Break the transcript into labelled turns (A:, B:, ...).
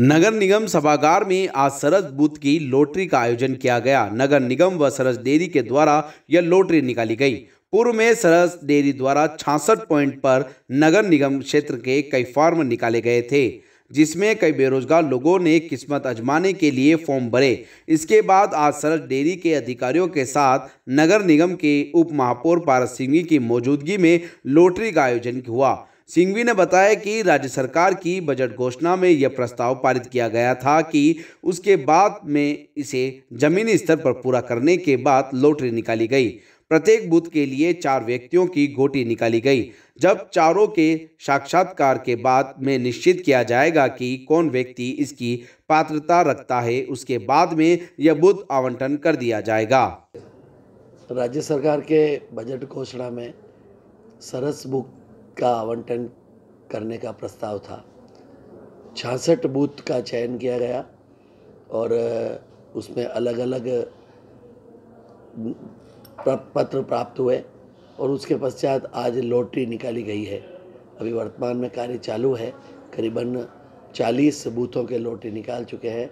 A: नगर निगम सभागार में आज सरस बूथ की लॉटरी का आयोजन किया गया नगर निगम व सरस डेयरी के द्वारा यह लॉटरी निकाली गई पूर्व में सरस डेयरी द्वारा छासठ पॉइंट पर नगर निगम क्षेत्र के कई फार्म निकाले गए थे जिसमें कई बेरोजगार लोगों ने किस्मत अजमाने के लिए फॉर्म भरे इसके बाद आज सरस डेयरी के अधिकारियों के साथ नगर निगम के उप महापौर पारस सिंह की मौजूदगी में लॉटरी का आयोजन हुआ सिंघवी ने बताया कि राज्य सरकार की बजट घोषणा में यह प्रस्ताव पारित किया गया था कि उसके बाद में इसे जमीनी स्तर पर पूरा करने के बाद लोटरी निकाली गई प्रत्येक बूथ के लिए चार व्यक्तियों की गोटी निकाली गई जब चारों के साक्षात्कार के बाद में निश्चित किया जाएगा कि कौन व्यक्ति इसकी पात्रता रखता है उसके बाद में यह बूथ आवंटन कर दिया जाएगा
B: राज्य सरकार के बजट घोषणा में सरस बुक का आवंटन करने का प्रस्ताव था छियासठ बूथ का चयन किया गया और उसमें अलग अलग पत्र प्राप्त हुए और उसके पश्चात आज लॉटरी निकाली गई है अभी वर्तमान में कार्य चालू है करीबन 40 बूथों के लॉटरी निकाल चुके हैं